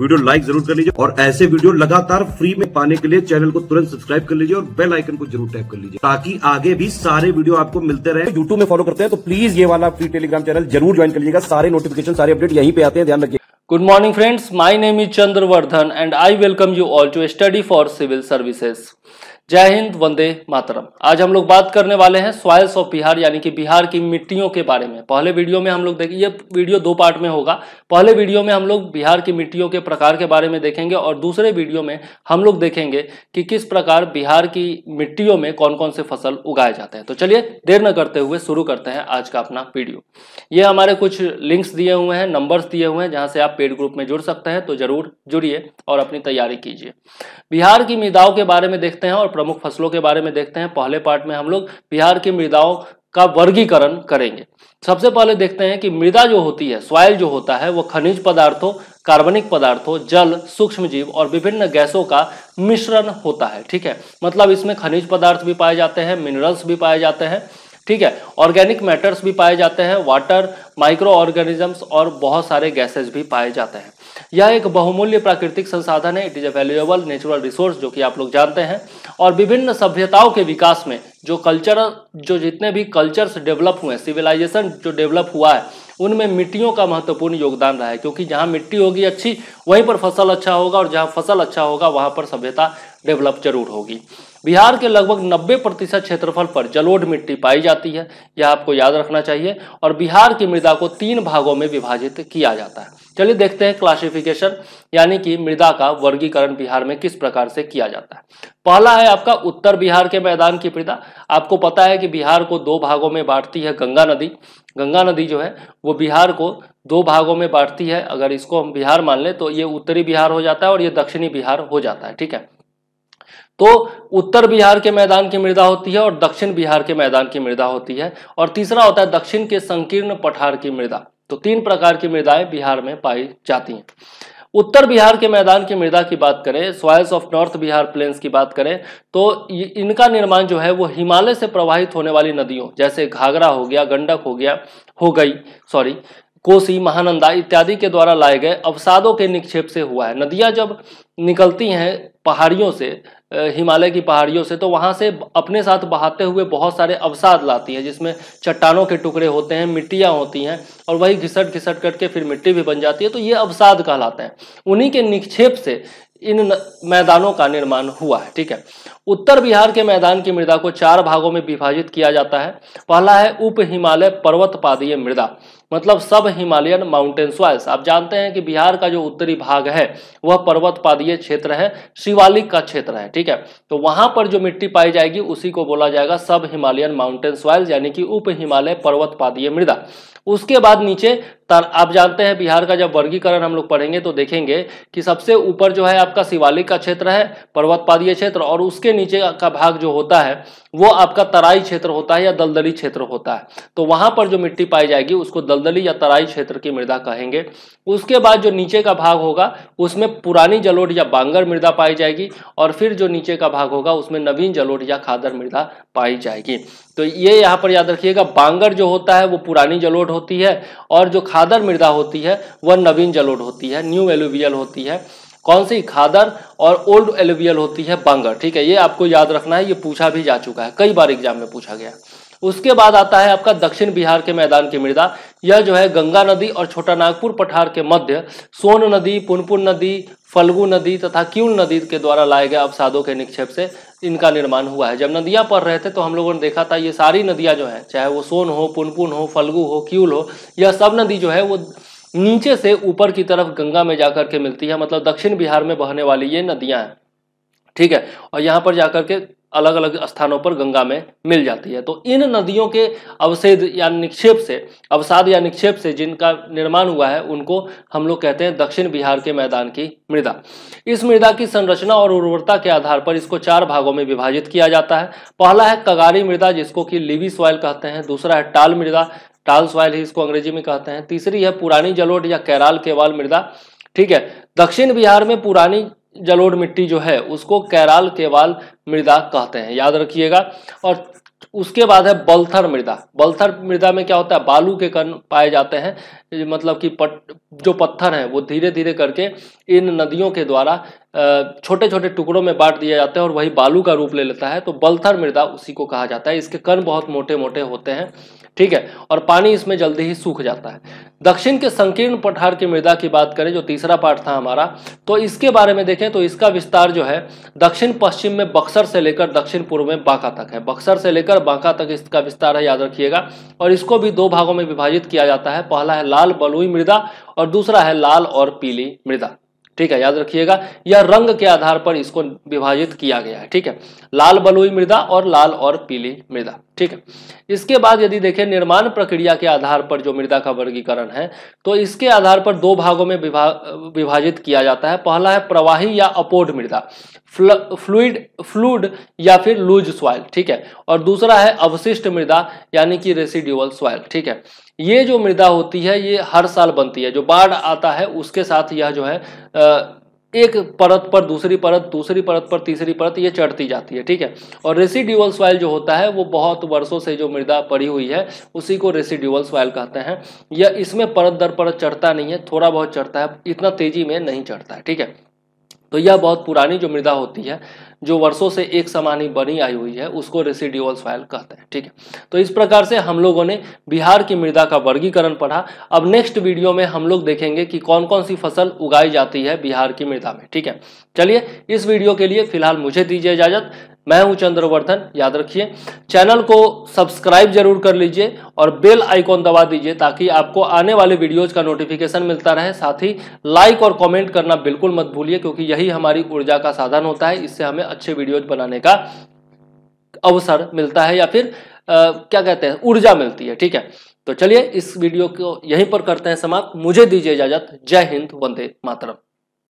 video like जरूर कर लीजिए और ऐसे वीडियो लगातार फ्री में पाने के लिए चैनल को तुरंत सब्सक्राइब कर लीजिए और बेल आइकन को जरूर टैप कर लीजिए ताकि आगे भी सारे वीडियो आपको मिलते रहे यूट्यूब में फॉलो करते हैं तो प्लीज ये वाला फ्री टेलीग्राम चैनल जरूर ज्वाइन कर लीजिएगा सारे नोटिफिकेशन सारे अपडेट यहीं पे आते हैं ध्यान रखिए good morning friends my name is Chandravardhan and I welcome you all to study for civil services जय हिंद वंदे मातरम आज हम लोग बात करने वाले हैं सॉयल्स ऑफ बिहार यानी कि बिहार की मिट्टियों के बारे में पहले वीडियो में हम लोग देखें ये वीडियो दो पार्ट में होगा पहले वीडियो में हम लोग बिहार की मिट्टियों के प्रकार के बारे में देखेंगे और दूसरे वीडियो में हम लोग देखेंगे कि किस प्रकार बिहार की मिट्टियों में कौन कौन से फसल उगाए जाते हैं तो चलिए देर न करते हुए शुरू करते हैं आज का अपना वीडियो ये हमारे कुछ लिंक्स दिए हुए हैं नंबर्स दिए हुए हैं जहाँ से आप पेड ग्रुप में जुड़ सकते हैं तो जरूर जुड़िए और अपनी तैयारी कीजिए बिहार की मिदाओं के बारे में देखते हैं और प्रमुख फसलों के बारे में देखते हैं पहले पार्ट में हम लोग बिहार की मृदाओं का वर्गीकरण करेंगे सबसे पहले देखते हैं कि मृदा जो होती है सॉयल जो होता है वो खनिज पदार्थों कार्बनिक पदार्थों जल सूक्ष्म जीव और विभिन्न गैसों का मिश्रण होता है ठीक है मतलब इसमें खनिज पदार्थ भी पाए जाते हैं मिनरल्स भी पाए जाते हैं ठीक है ऑर्गेनिक मैटर्स भी पाए जाते हैं वाटर माइक्रो ऑर्गेनिजम्स और बहुत सारे गैसेज भी पाए जाते हैं यह एक बहुमूल्य प्राकृतिक संसाधन है it is a valuable natural resource जो कि आप लोग जानते हैं और विभिन्न सभ्यताओं के विकास में जो कल्चर जो जितने भी कल्चर्स डेवलप हुए हैं सिविलाइजेशन जो डेवलप हुआ है उनमें मिट्टियों का महत्वपूर्ण योगदान रहा है क्योंकि जहाँ मिट्टी होगी अच्छी वहीं पर फसल अच्छा होगा और जहाँ फसल अच्छा होगा वहाँ पर सभ्यता डेवलप जरूर होगी बिहार के लगभग 90 प्रतिशत क्षेत्रफल पर जलोढ़ मिट्टी पाई जाती है यह आपको याद रखना चाहिए और बिहार की मृदा को तीन भागों में विभाजित किया जाता है चलिए देखते हैं क्लासिफिकेशन यानी कि मृदा का वर्गीकरण बिहार में किस प्रकार से किया जाता है पहला है आपका उत्तर बिहार के मैदान की मृदा आपको पता है कि बिहार को दो भागों में बांटती है गंगा नदी गंगा नदी जो है वो बिहार को दो भागों में बांटती है अगर इसको हम बिहार मान लें तो ये उत्तरी बिहार हो जाता है और ये दक्षिणी बिहार हो जाता है ठीक है तो उत्तर बिहार के मैदान की मृदा होती है और दक्षिण बिहार के मैदान की मृदा होती है और तीसरा होता है दक्षिण के संकीर्ण पठार की मृदा तो तीन प्रकार की मृदाएं बिहार में पाई जाती हैं उत्तर बिहार के मैदान की मृदा की बात करें soils of north Bihar plains की बात करें तो इनका निर्माण जो है वो हिमालय से प्रवाहित होने वाली नदियों जैसे घाघरा हो गया गंडक हो गया हो गई सॉरी कोसी महानंदा इत्यादि के द्वारा लाए गए अवसादों के निक्षेप से हुआ है नदियां जब निकलती हैं पहाड़ियों से हिमालय की पहाड़ियों से तो वहाँ से अपने साथ बहाते हुए बहुत सारे अवसाद लाती है जिसमें चट्टानों के टुकड़े होते हैं मिट्टियाँ होती हैं और वही घिसट घिसट करके फिर मिट्टी भी बन जाती है तो ये अवसाद कहलाते हैं उन्हीं के निक्षेप से इन मैदानों का निर्माण हुआ है ठीक है उत्तर बिहार के मैदान की मृदा को चार भागों में विभाजित किया जाता है पहला है उप हिमालय पर्वतपादीय मृदा मतलब सब हिमालयन माउंटेन सॉइल्स आप जानते हैं कि बिहार का जो उत्तरी भाग है वह पर्वतपादीय क्षेत्र है शिवालिक का क्षेत्र है ठीक है तो वहां पर जो मिट्टी पाई जाएगी उसी को बोला जाएगा सब हिमालयन माउंटेन सॉइल्स यानी कि उप हिमालय पर्वतपादीय मृदा उसके बाद नीचे तर आप जानते हैं बिहार का जब वर्गीकरण हम लोग पढ़ेंगे तो देखेंगे कि सबसे ऊपर जो है आपका शिवालिक का क्षेत्र है पर्वतपादीय क्षेत्र और उसके नीचे का भाग जो होता है वो आपका तराई क्षेत्र होता है या दलदली क्षेत्र होता है तो वहां पर जो मिट्टी पाई जाएगी उसको दलदली या तराई क्षेत्र की मृदा कहेंगे उसके बाद जो नीचे का भाग होगा उसमें पुरानी जलोट या बांगर मृदा पाई जाएगी और फिर जो नीचे का भाग होगा उसमें नवीन जलोट या खादर मृदा पाई जाएगी तो ये यहाँ पर याद रखिएगा बांगर जो होता है वो पुरानी जलोट होती है और जो खादर मृदा होती है वह नवीन जलोढ़ होती है न्यू एलोवियल होती है कौन सी खादर और ओल्ड एलोवियल होती है बांगर ठीक है ये आपको याद रखना है ये पूछा भी जा चुका है कई बार एग्जाम में पूछा गया उसके बाद आता है आपका दक्षिण बिहार के मैदान की मृदा यह जो है गंगा नदी और छोटा नागपुर पठार के मध्य सोन नदी पुनपुन नदी फलगु नदी तथा क्यूल नदी के द्वारा लाए गए अवसादों के निक्षेप से इनका निर्माण हुआ है जब नदियां पढ़ रहे थे तो हम लोगों ने देखा था ये सारी नदियां जो है चाहे वो सोन हो पुनपुन हो फलगु हो क्यूल हो यह सब नदी जो है वो नीचे से ऊपर की तरफ गंगा में जाकर के मिलती है मतलब दक्षिण बिहार में बहने वाली ये नदियां हैं ठीक है और यहाँ पर जाकर के अलग अलग स्थानों पर गंगा में मिल जाती है तो इन नदियों के अवशेद या निक्षेप से अवसाद या निक्षेप से जिनका निर्माण हुआ है उनको हम लोग कहते हैं दक्षिण बिहार के मैदान की मृदा इस मृदा की संरचना और उर्वरता के आधार पर इसको चार भागों में विभाजित किया जाता है पहला है कगारी मृदा जिसको कि लिवी सॉयल कहते हैं दूसरा है टाल मृदा टाल सॉयल ही इसको अंग्रेजी में कहते हैं तीसरी है पुरानी जलोट या कैराल केवाल मृदा ठीक है दक्षिण बिहार में पुरानी जलोढ़ मिट्टी जो है उसको कैराल केवाल मृदा कहते हैं याद रखिएगा और उसके बाद है बल्थर मृदा बल्थर मृदा में क्या होता है बालू के कण पाए जाते हैं मतलब कि पट जो पत्थर हैं वो धीरे धीरे करके इन नदियों के द्वारा छोटे छोटे टुकड़ों में बांट दिया जाता है और वही बालू का रूप ले लेता है तो बलथर मृदा उसी को कहा जाता है इसके कण बहुत मोटे मोटे होते हैं ठीक है और पानी इसमें जल्दी ही सूख जाता है दक्षिण के संकीर्ण पठार की मृदा की बात करें जो तीसरा पार्ट था हमारा तो इसके बारे में देखें तो इसका विस्तार जो है दक्षिण पश्चिम में बक्सर से लेकर दक्षिण पूर्व में बांका तक है बक्सर से लेकर बांका तक इसका विस्तार है याद रखिएगा और इसको भी दो भागों में विभाजित किया जाता है पहला है लाल बलुई मृदा और दूसरा है लाल और पीली मृदा ठीक है याद रखिएगा यह रंग के आधार पर इसको विभाजित किया गया है ठीक है लाल बलुई मृदा और लाल और पीली मृदा ठीक है इसके बाद यदि देखें निर्माण प्रक्रिया के आधार पर जो मृदा का वर्गीकरण है तो इसके आधार पर दो भागों में विभा, विभाजित किया जाता है पहला है प्रवाही या अपोड मृदा फ्लूड फ्लूड या फिर लूज सॉइल ठीक है और दूसरा है अवशिष्ट मृदा यानी कि रेसिड्यूअल सॉइल ठीक है ये जो मृदा होती है ये हर साल बनती है जो बाढ़ आता है उसके साथ यह जो है आ, एक परत पर दूसरी परत दूसरी परत पर तीसरी परत ये चढ़ती जाती है ठीक है और रेसिड्यूअल सॉइल जो होता है वो बहुत वर्षों से जो मृदा पड़ी हुई है उसी को रेसिड्यूअल सॉइल कहते हैं यह इसमें परत दर परत चढ़ता नहीं है थोड़ा बहुत चढ़ता है इतना तेजी में नहीं चढ़ता है ठीक है तो यह बहुत पुरानी जो मृदा होती है जो वर्षों से एक समानी बनी आई हुई है उसको रेसिड्यूअल सॉयल कहते हैं ठीक है तो इस प्रकार से हम लोगों ने बिहार की मृदा का वर्गीकरण पढ़ा अब नेक्स्ट वीडियो में हम लोग देखेंगे कि कौन कौन सी फसल उगाई जाती है बिहार की मृदा में ठीक है चलिए इस वीडियो के लिए फिलहाल मुझे दीजिए इजाजत मैं हूं चंद्रवर्धन याद रखिए चैनल को सब्सक्राइब जरूर कर लीजिए और बेल आइकॉन दबा दीजिए ताकि आपको आने वाले वीडियोज का नोटिफिकेशन मिलता रहे साथ ही लाइक और कमेंट करना बिल्कुल मत भूलिए क्योंकि यही हमारी ऊर्जा का साधन होता है इससे हमें अच्छे वीडियोज बनाने का अवसर मिलता है या फिर आ, क्या कहते हैं ऊर्जा मिलती है ठीक है तो चलिए इस वीडियो को यहीं पर करते हैं समाप्त मुझे दीजिए इजाजत जय हिंद वंदे मातरम